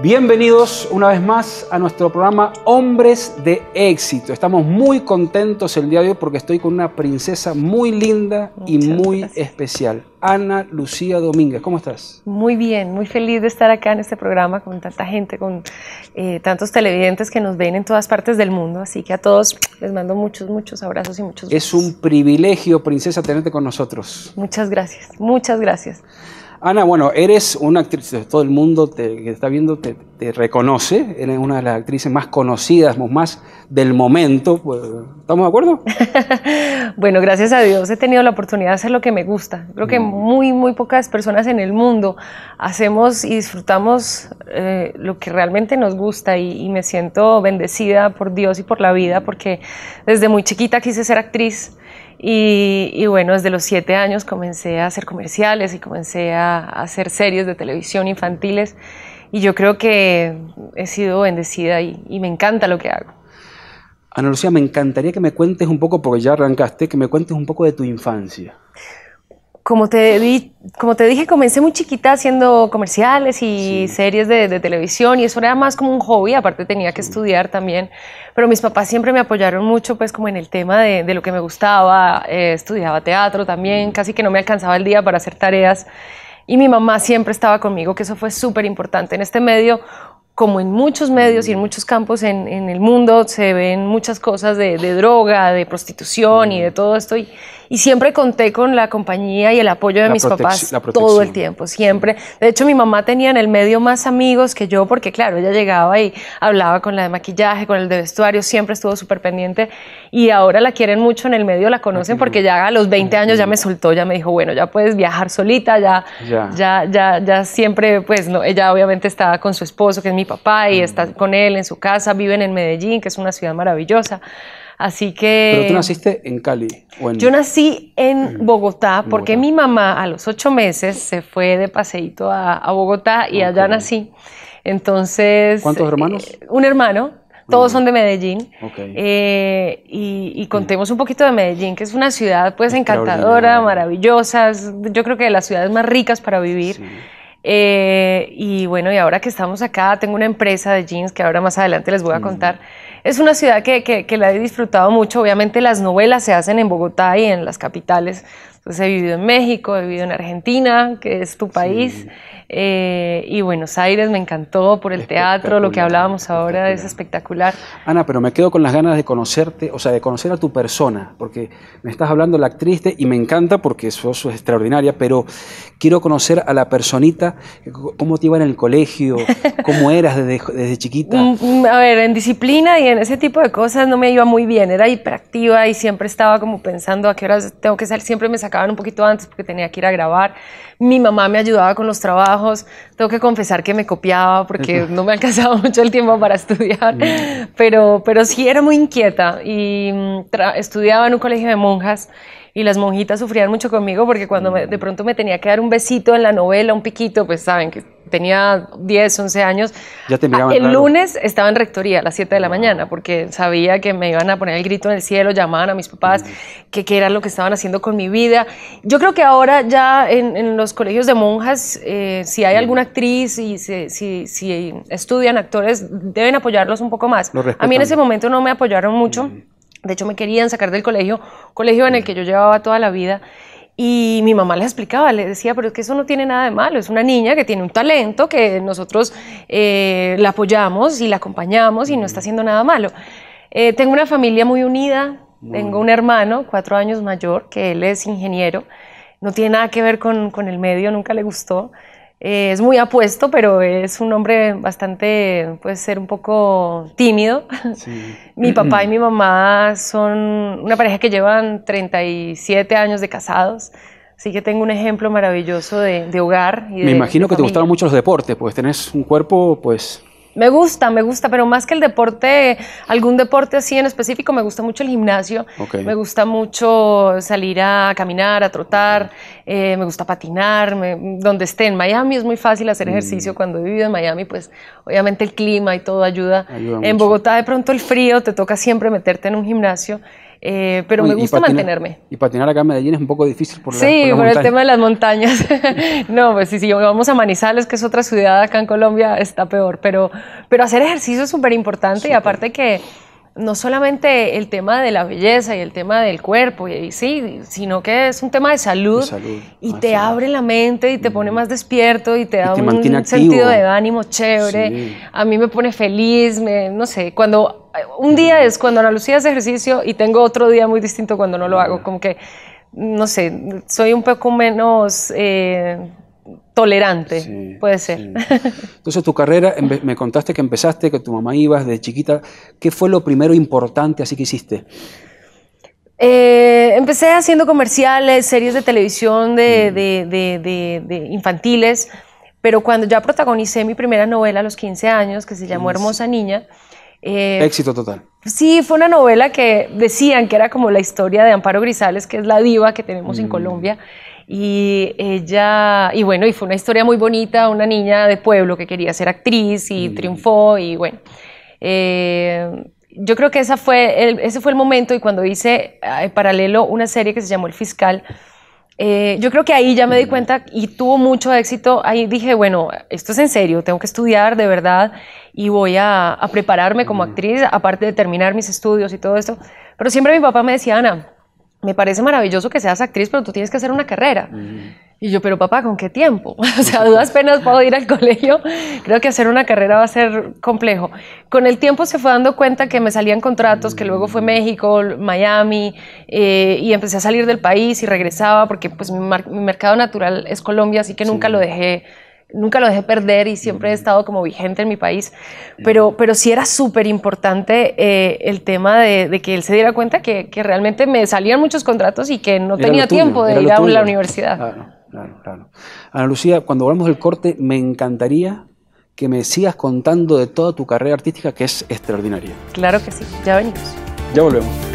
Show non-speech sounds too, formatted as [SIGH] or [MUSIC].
Bienvenidos una vez más a nuestro programa Hombres de Éxito. Estamos muy contentos el día de hoy porque estoy con una princesa muy linda y muy especial, Ana Lucía Domínguez. ¿Cómo estás? Muy bien, muy feliz de estar acá en este programa con tanta gente, con eh, tantos televidentes que nos ven en todas partes del mundo. Así que a todos les mando muchos, muchos abrazos y muchos besos. Es un privilegio, princesa, tenerte con nosotros. Muchas gracias, muchas gracias. Ana, bueno, eres una actriz, todo el mundo te, que está viendo te, reconoce, eres una de las actrices más conocidas, más del momento, pues, ¿estamos de acuerdo? [LAUGHS] bueno, gracias a Dios he tenido la oportunidad de hacer lo que me gusta. Creo que mm. muy, muy pocas personas en el mundo hacemos y disfrutamos eh, lo que realmente nos gusta y me siento bendecida por Dios y por la vida porque desde muy chiquita quise ser actriz y, bueno, desde los siete años comencé a hacer comerciales y comencé a, hacer series de televisión infantiles. Y yo creo que he sido bendecida y, y me encanta lo que hago. Ana Lucía, me encantaría que me cuentes un poco, porque ya arrancaste, que me cuentes un poco de tu infancia como te, como te dije, comencé muy chiquita haciendo comerciales y series de, televisión y eso era más como un hobby, aparte tenía que estudiar también, pero mis papás siempre me apoyaron mucho pues como en el tema de, lo que me gustaba, eh, estudiaba teatro también, mm. casi que no me alcanzaba el día para hacer tareas y mi mamá siempre estaba conmigo, que eso fue súper importante en este medio. Como en muchos medios y en mm. muchos campos en, el mundo se ven muchas cosas de, droga, de prostitución y mm. de todo esto. Y, y siempre conté con la compañía y el apoyo de mis papás todo el tiempo, siempre. De hecho, mi mamá tenía en el medio más amigos que yo, porque claro, ella llegaba y hablaba con la de maquillaje, con el de vestuario, siempre estuvo súper pendiente y ahora la quieren mucho en el medio, la conocen porque ya a los 20 años ya me soltó, ya me dijo, bueno, ya puedes viajar solita, ya, ya, ya, ya, siempre, pues no, ella obviamente estaba con su esposo, que es mi papá, y mm. está con él en su casa, viven en Medellín, que es una ciudad maravillosa. Así que... Pero tú naciste en Cali. Yo nací en Bogotá porque mi mamá a los ocho meses se fue de paseíto a, Bogotá y allá nací. Entonces... ¿Cuántos eh, hermanos? un hermano. Todos son de Medellín. Okay. Eh, y, contemos un poquito de Medellín, que es una ciudad pues encantadora, maravillosa. yo creo que de las ciudades más ricas para vivir. Eh, y bueno, y ahora que estamos acá, tengo una empresa de jeans que ahora más adelante les voy a contar es una ciudad que, la he disfrutado mucho. Obviamente las novelas se hacen en Bogotá y en las capitales. Entonces he vivido en México, he vivido en Argentina, que es tu país. Eh, y Buenos Aires me encantó por el teatro, lo que hablábamos ahora es espectacular. Ana, pero me quedo con las ganas de conocerte, o sea, de conocer a tu persona, porque me estás hablando la actriz y me encanta porque sos extraordinaria, pero quiero conocer a la personita, cómo te iba en el colegio, [LAUGHS] cómo eras desde, desde chiquita. Mm, mm, a ver, en disciplina y en ese tipo de cosas no me iba muy bien, era hiperactiva y siempre estaba como pensando a qué horas tengo que salir, siempre me sacaban un poquito antes porque tenía que ir a grabar. Mi mamá me ayudaba con los trabajos tengo que confesar que me copiaba porque no me alcanzaba [LAUGHS] mucho el tiempo para estudiar, mm. pero, pero sí era muy inquieta y mm, estudiaba en un colegio de monjas y las monjitas sufrían mucho conmigo porque cuando de mm. pronto me tenía que dar un besito en la novela, un piquito, pues saben que tenía 10, 11 años. Ya El lunes estaba en rectoría a las 7 de la mañana porque sabía que me iban a poner el grito en el cielo, llamaban a mis papás, mm. que qué era lo que estaban haciendo con mi vida. Yo creo que ahora ya en, los colegios de monjas, eh, si hay alguna actriz y si, estudian actores, deben apoyarlos un poco más. A mí en ese momento no me apoyaron mucho. Mm. De hecho, me querían sacar del colegio, colegio en el que yo llevaba toda la vida. Y mi mamá les explicaba, les decía, pero es que eso no tiene nada de malo, es una niña que tiene un talento, que nosotros eh, la apoyamos y la acompañamos y no está haciendo nada malo. Eh, tengo una familia muy unida, tengo un hermano, cuatro años mayor, que él es ingeniero, no tiene nada que ver con, con el medio, nunca le gustó. Eh, es muy apuesto, pero es un hombre bastante, puede ser un poco tímido. [LAUGHS] mi papá y [CLEARS THROAT] mi mamá son una pareja que llevan 37 años de casados. Así que tengo un ejemplo maravilloso de, hogar. Y Me imagino que te gustaron mucho los deportes, pues tenés un cuerpo pues me gusta, me gusta, pero más que el deporte, algún deporte así en específico, me gusta mucho el gimnasio, me gusta mucho salir a caminar, a trotar, eh, me gusta patinar, donde esté. En Miami es muy fácil hacer ejercicio, mm. cuando vivo en Miami, pues obviamente el clima y todo ayuda. en Bogotá de pronto el frío, te toca siempre meterte en un gimnasio. Eh, pero me gusta mantenerme. Y patinar acá en Medellín es un poco difícil por la, Sí, por, el tema de las montañas. [LAUGHS] no, pues si, vamos a Manizales, que es otra ciudad acá en Colombia, está peor. Pero, pero hacer ejercicio es súper importante y aparte que no solamente el tema de la belleza y el tema del cuerpo, y, sí, sino que es un tema de salud, y te abre la mente y te pone más despierto y te da un sentido de ánimo chévere. A mí me pone feliz, no sé, cuando un día es cuando Ana Lucía hace ejercicio y tengo otro día muy distinto cuando no lo hago, como que, no sé, soy un poco menos... Eh, tolerante, puede ser. [LAUGHS] Entonces tu carrera, me contaste que empezaste, que tu mamá ibas de chiquita, ¿qué fue lo primero importante así que hiciste? Eh, empecé haciendo comerciales, series de televisión de, de, infantiles, pero cuando ya protagonicé mi primera novela a los 15 años, que se llamó Hermosa Niña, eh, Éxito total. Sí, fue una novela que decían que era como la historia de Amparo Grisales, que es la diva que tenemos en mm. Colombia. Y ella, y bueno, y fue una historia muy bonita, una niña de pueblo que quería ser actriz y mm. triunfó y bueno. Eh, yo creo que esa fue ese fue el momento y cuando hice eh, en paralelo una serie que se llamó El Fiscal, eh, yo creo que ahí ya me di mm. cuenta y tuvo mucho éxito. Ahí dije, bueno, esto es en serio, tengo que estudiar de verdad y voy a, prepararme como mm. actriz, aparte de terminar mis estudios y todo esto. Pero siempre mi papá me decía, Ana, me parece maravilloso que seas actriz, pero tú tienes que hacer una carrera. Mm. Y yo, pero papá, ¿con qué tiempo? [LAUGHS] o sea, dudas penas puedo ir al colegio. [LAUGHS] Creo que hacer una carrera va a ser complejo. Con el tiempo se fue dando cuenta que me salían contratos, que luego fue México, Miami, eh, y empecé a salir del país y regresaba porque pues mi, mercado natural es Colombia, así que nunca lo dejé nunca lo dejé perder y siempre he estado como vigente en mi país, pero, pero sí era súper importante eh, el tema de, que él se diera cuenta que, que, realmente me salían muchos contratos y que no tenía tiempo de ir a la universidad claro, claro. Ana Lucía, cuando volvamos del corte, me encantaría que me sigas contando de toda tu carrera artística, que es extraordinaria. Claro que sí, ya venimos. Ya volvemos.